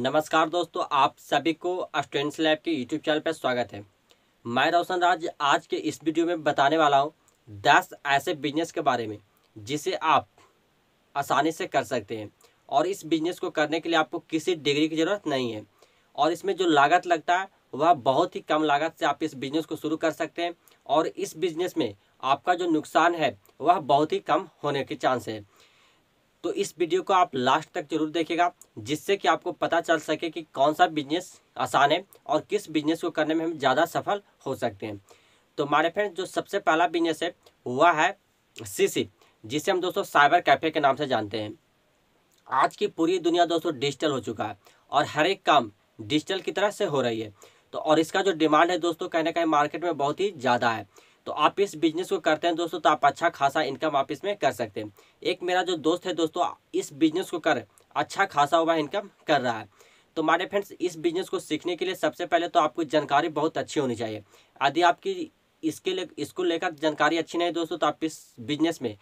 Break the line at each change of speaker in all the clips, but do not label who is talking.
नमस्कार दोस्तों आप सभी को स्टूडेंट्स लैब के यूट्यूब चैनल पर स्वागत है मैं रोशन राज आज के इस वीडियो में बताने वाला हूँ दस ऐसे बिजनेस के बारे में जिसे आप आसानी से कर सकते हैं और इस बिजनेस को करने के लिए आपको किसी डिग्री की ज़रूरत नहीं है और इसमें जो लागत लगता है वह बहुत ही कम लागत से आप इस बिजनेस को शुरू कर सकते हैं और इस बिजनेस में आपका जो नुकसान है वह बहुत ही कम होने के चांस है तो इस वीडियो को आप लास्ट तक जरूर देखेगा जिससे कि आपको पता चल सके कि कौन सा बिजनेस आसान है और किस बिजनेस को करने में हम ज़्यादा सफल हो सकते हैं तो हमारे फ्रेंड जो सबसे पहला बिजनेस है वह है सीसी जिसे हम दोस्तों साइबर कैफे के नाम से जानते हैं आज की पूरी दुनिया दोस्तों डिजिटल हो चुका है और हर एक काम डिजिटल की तरह से हो रही है तो और इसका जो डिमांड है दोस्तों कहीं ना कहीं मार्केट में बहुत ही ज़्यादा है तो आप इस बिजनेस को करते हैं दोस्तों तो आप अच्छा खासा इनकम आप इसमें कर सकते हैं एक मेरा जो दोस्त है दोस्तों इस बिजनेस को कर अच्छा खासा हुआ इनकम कर रहा है तो हमारे फ्रेंड्स इस बिजनेस को सीखने के लिए सबसे पहले तो आपको जानकारी बहुत अच्छी होनी चाहिए यदि आपकी इसके लिए इसको लेकर जानकारी अच्छी नहीं दोस्तों तो आप इस बिजनेस में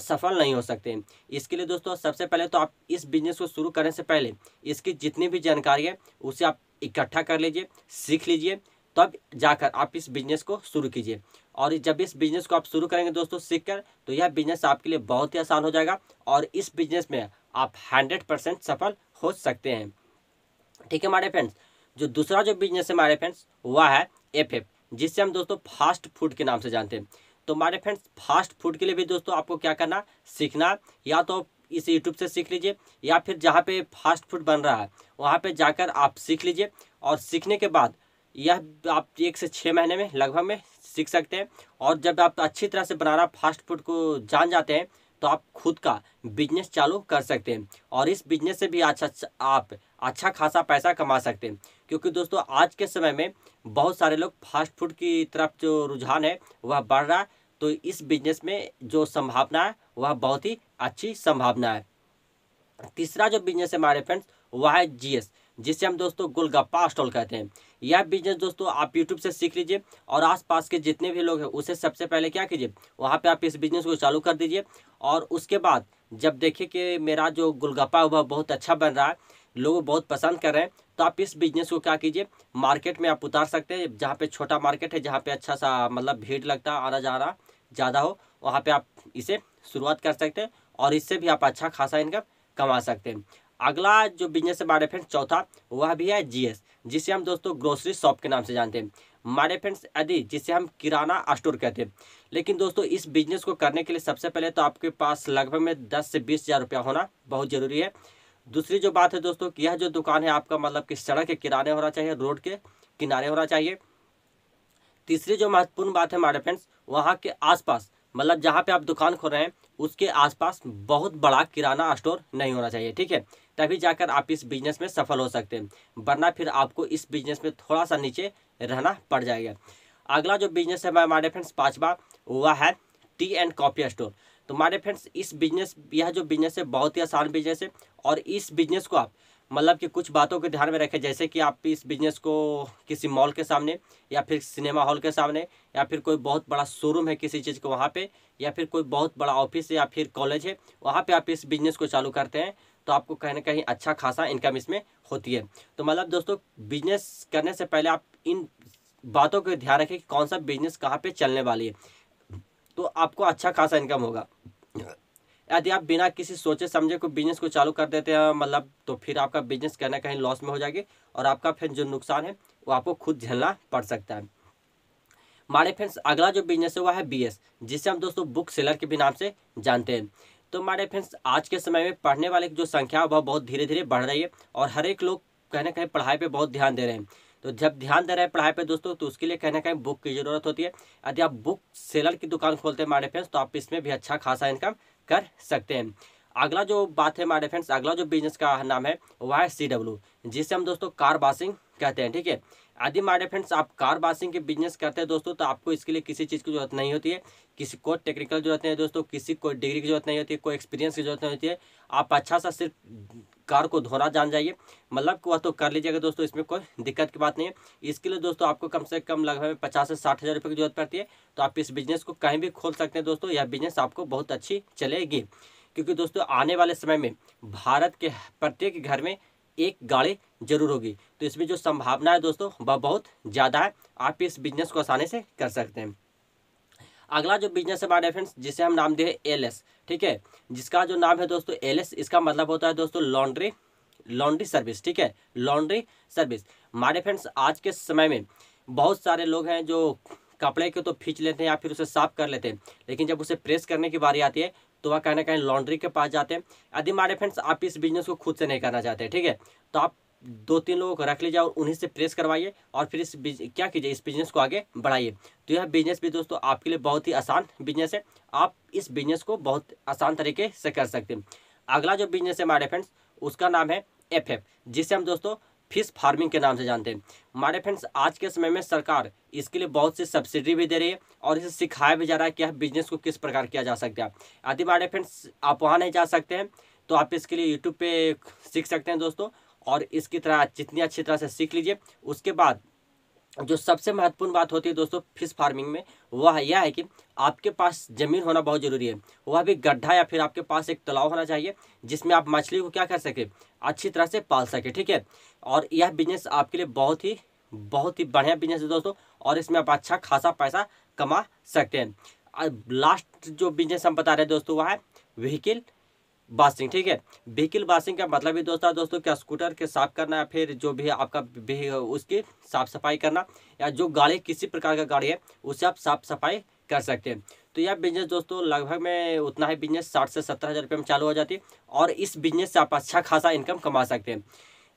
सफल नहीं हो सकते इसके लिए दोस्तों सबसे पहले तो आप इस बिजनेस को शुरू करने से पहले इसकी जितनी भी जानकारी है उसे आप इकट्ठा कर लीजिए सीख लीजिए तब जाकर आप इस बिजनेस को शुरू कीजिए और जब इस बिजनेस को आप शुरू करेंगे दोस्तों सीख कर तो यह बिजनेस आपके लिए बहुत ही आसान हो जाएगा और इस बिजनेस में आप हंड्रेड परसेंट सफल हो सकते हैं ठीक है हमारे फ्रेंड्स जो दूसरा जो बिजनेस है हमारे फ्रेंड्स वह है एफ एफ जिससे हम दोस्तों फास्ट फूड के नाम से जानते हैं तो हमारे फ्रेंड्स फास्ट फूड के लिए भी दोस्तों आपको क्या करना सीखना या तो इस यूट्यूब से सीख लीजिए या फिर जहाँ पे फास्ट फूड बन रहा है वहाँ पे जाकर आप सीख लीजिए और सीखने के बाद यह आप एक से छः महीने में लगभग में सीख सकते हैं और जब आप अच्छी तरह से बनाना फास्ट फूड को जान जाते हैं तो आप खुद का बिजनेस चालू कर सकते हैं और इस बिजनेस से भी अच्छा आप अच्छा खासा पैसा कमा सकते हैं क्योंकि दोस्तों आज के समय में बहुत सारे लोग फास्ट फूड की तरफ जो रुझान है वह बढ़ रहा है तो इस बिजनेस में जो संभावना है वह बहुत ही अच्छी संभावना है तीसरा जो बिजनेस है हमारे फ्रेंड्स वह है जीएस जिसे हम दोस्तों गोलगप्पा स्टॉल कहते हैं यह बिजनेस दोस्तों आप यूट्यूब से सीख लीजिए और आसपास के जितने भी लोग हैं उसे सबसे पहले क्या कीजिए वहाँ पे आप इस बिजनेस को चालू कर दीजिए और उसके बाद जब देखिए कि मेरा जो गुलगप्पा हुआ बहुत अच्छा बन रहा है लोग बहुत पसंद कर रहे हैं तो आप इस बिजनेस को क्या कीजिए मार्केट में आप उतार सकते हैं जहाँ पे छोटा मार्केट है जहाँ पे अच्छा सा मतलब भीड़ लगता आना जाना ज़्यादा हो वहाँ पे आप इसे शुरुआत कर सकते हैं और इससे भी आप अच्छा खासा इनकम कमा सकते हैं अगला जो बिजनेस है बारे फ्रेंड चौथा वह भी है जीएस जिसे हम दोस्तों ग्रोसरी शॉप के नाम से जानते हैं मारे फ्रेंड्स यदि जिसे हम किराना स्टोर कहते हैं लेकिन दोस्तों इस बिजनेस को करने के लिए सबसे पहले तो आपके पास लगभग में दस से बीस हज़ार रुपया होना बहुत ज़रूरी है दूसरी जो बात है दोस्तों कि यह जो दुकान है आपका मतलब कि सड़क के किराने होना चाहिए रोड के किनारे होना चाहिए तीसरी जो महत्वपूर्ण बात है माडे फ्रेंड्स वहाँ के आसपास मतलब जहाँ पर आप दुकान खोल रहे हैं उसके आसपास बहुत बड़ा किराना स्टोर नहीं होना चाहिए ठीक है तभी जाकर आप इस बिजनेस में सफल हो सकते हैं वरना फिर आपको इस बिजनेस में थोड़ा सा नीचे रहना पड़ जाएगा अगला जो बिजनेस है हमारे फ्रेंड्स पाँचवा वह है टी एंड कॉफी स्टोर तो हमारे फ्रेंड्स इस बिजनेस यह जो बिजनेस है बहुत ही आसान बिजनेस है और इस बिजनेस को आप मतलब कि कुछ बातों को ध्यान में रखें जैसे कि आप इस बिजनेस को किसी मॉल के सामने या फिर सिनेमा हॉल के सामने या फिर कोई बहुत बड़ा शोरूम है किसी चीज़ को वहाँ पे या फिर कोई बहुत बड़ा ऑफिस या फिर कॉलेज है वहाँ पे आप इस बिजनेस को चालू करते हैं तो आपको कहीं ना कहीं अच्छा खासा इनकम इसमें होती है तो मतलब दोस्तों बिजनेस करने से पहले आप इन बातों को ध्यान रखें कि कौन सा बिजनेस कहाँ पे चलने वाली है तो आपको अच्छा खासा इनकम होगा यदि आप बिना किसी सोचे समझे को बिजनेस को चालू कर देते हैं मतलब तो फिर आपका बिजनेस कहीं ना कहीं लॉस में हो जाएगी और आपका फिर जो नुकसान है वो आपको खुद झेलना पड़ सकता है हमारे फ्रेंड्स अगला जो बिजनेस है वह है बी एस जिसे हम दोस्तों बुक सेलर के भी नाम से जानते हैं तो हमारे फ्रेंड्स आज के समय में पढ़ने वाले की जो संख्या वह बहुत धीरे धीरे बढ़ रही है और हर एक लोग कहीं ना कहीं पढ़ाई पर बहुत ध्यान दे रहे हैं तो जब ध्यान दे रहे हैं पढ़ाई पे दोस्तों तो उसके लिए कहीं ना कहीं बुक की ज़रूरत होती है यदि आप बुक सेलर की दुकान खोलते हैं हमारे फ्रेंड्स तो आप इसमें भी अच्छा खासा इनकम कर सकते हैं अगला जो बात है हमारे फ्रेंड्स अगला जो बिजनेस का नाम है वह है सी डब्ल्यू जिसे हम दोस्तों कार बासिंग कहते हैं ठीक है यदि हमारे फ्रेंड्स आप कार बासिंग के बिजनेस करते हैं दोस्तों तो आपको इसके लिए किसी चीज़ की जरूरत नहीं होती है किसी को टेक्निकल जरूरत नहीं है दोस्तों किसी को डिग्री की जरूरत नहीं होती है कोई एक्सपीरियंस की जरूरत नहीं होती है आप अच्छा सा सिर्फ कार को धोना जान जाइए मतलब वह तो कर लीजिएगा दोस्तों इसमें कोई दिक्कत की बात नहीं है इसके लिए दोस्तों आपको कम से कम लगभग पचास से साठ हज़ार रुपये की जरूरत पड़ती है तो आप इस बिजनेस को कहीं भी खोल सकते हैं दोस्तों यह बिजनेस आपको बहुत अच्छी चलेगी क्योंकि दोस्तों आने वाले समय में भारत के प्रत्येक घर में एक गाड़ी जरूर होगी तो इसमें जो संभावना है दोस्तों वह बहुत ज़्यादा है आप इस बिजनेस को आसानी से कर सकते हैं अगला जो बिजनेस है हमारे फ्रेंड्स जिसे हम नाम दिए एल ठीक है जिसका जो नाम है दोस्तों एल इसका मतलब होता है दोस्तों लॉन्ड्री लॉन्ड्री सर्विस ठीक है लॉन्ड्री सर्विस हमारे फ्रेंड्स आज के समय में बहुत सारे लोग हैं जो कपड़े को तो खींच लेते हैं या फिर उसे साफ कर लेते हैं लेकिन जब उसे प्रेस करने की बारी आती है तो वह कहीं ना कहीं लॉन्ड्री के पास जाते हैं यदि हमारे फ्रेंड्स आप इस बिजनेस को खुद से नहीं करना चाहते ठीक है तो आप दो तीन लोगों को रख लीजिए और उन्हीं से प्रेस करवाइए और फिर इस क्या कीजिए इस बिजनेस को आगे बढ़ाइए तो यह बिजनेस भी दोस्तों आपके लिए बहुत ही आसान बिजनेस है आप इस बिजनेस को बहुत आसान तरीके से कर सकते हैं अगला जो बिजनेस है मारे फ्रेंड्स उसका नाम है एफ जिसे हम दोस्तों फिश फार्मिंग के नाम से जानते हैं मारे फ्रेंड्स आज के समय में सरकार इसके लिए बहुत सी सब्सिडी भी दे रही है और इसे सिखाया भी जा रहा है कि यह बिजनेस को किस प्रकार किया जा सकता है यदि मारे फ्रेंड्स आप वहाँ नहीं जा सकते हैं तो आप इसके लिए यूट्यूब पे सीख सकते हैं दोस्तों और इसकी तरह जितनी अच्छी तरह से सीख लीजिए उसके बाद जो सबसे महत्वपूर्ण बात होती है दोस्तों फिश फार्मिंग में वह यह है कि आपके पास ज़मीन होना बहुत ज़रूरी है वह भी गड्ढा या फिर आपके पास एक तालाब होना चाहिए जिसमें आप मछली को क्या कर सके अच्छी तरह से पाल सके ठीक है और यह बिजनेस आपके लिए बहुत ही बहुत ही बढ़िया बिजनेस है दोस्तों और इसमें आप अच्छा खासा पैसा कमा सकते हैं लास्ट जो बिजनेस हम बता रहे हैं दोस्तों वह है व्हीकिल बासिंग ठीक है व्हीकिल बासिंग का मतलब भी दोस्तों दोस्तों क्या स्कूटर के साफ करना या फिर जो भी आपका भी उसकी साफ सफाई करना या जो गाड़ी किसी प्रकार का गाड़ी है उसे आप साफ सफाई कर सकते हैं तो यह बिजनेस दोस्तों लगभग में उतना ही बिजनेस साठ से सत्तर हज़ार रुपये में चालू हो जाती है और इस बिजनेस से आप अच्छा खासा इनकम कमा सकते हैं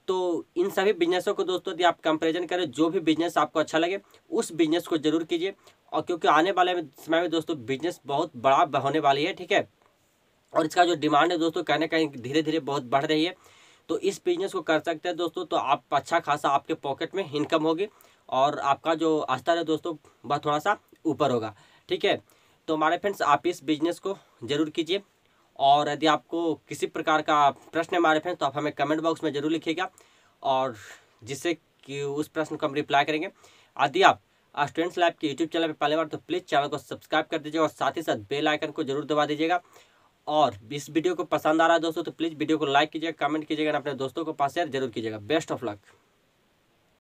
तो इन सभी बिजनेसों को दोस्तों यदि आप कंपेरिजन करें जो भी बिजनेस आपको अच्छा लगे उस बिजनेस को जरूर कीजिए और क्योंकि आने वाले समय में दोस्तों बिजनेस बहुत बड़ा होने वाली है ठीक है और इसका जो डिमांड है दोस्तों कहीं ना कहीं धीरे धीरे बहुत बढ़ रही है तो इस बिजनेस को कर सकते हैं दोस्तों तो आप अच्छा खासा आपके पॉकेट में इनकम होगी और आपका जो स्तर है दोस्तों वह थोड़ा सा ऊपर होगा ठीक है तो हमारे फ्रेंड्स आप इस बिजनेस को ज़रूर कीजिए और यदि आपको किसी प्रकार का प्रश्न है हमारे फ्रेंड्स तो आप हमें कमेंट बॉक्स में ज़रूर लिखिएगा और जिससे कि उस प्रश्न को हम रिप्लाई करेंगे यदि आप स्टूडेंट्स लाइफ के यूट्यूब चैनल पर पहले बार तो प्लीज़ चैनल को सब्सक्राइब कर दीजिए और साथ ही साथ बेल आइकन को जरूर दबा दीजिएगा और इस वीडियो को पसंद आ रहा है दोस्तों तो प्लीज़ वीडियो को लाइक कीजिएगा कमेंट कीजिएगा अपने दोस्तों को पास शेयर जरूर कीजिएगा बेस्ट ऑफ लक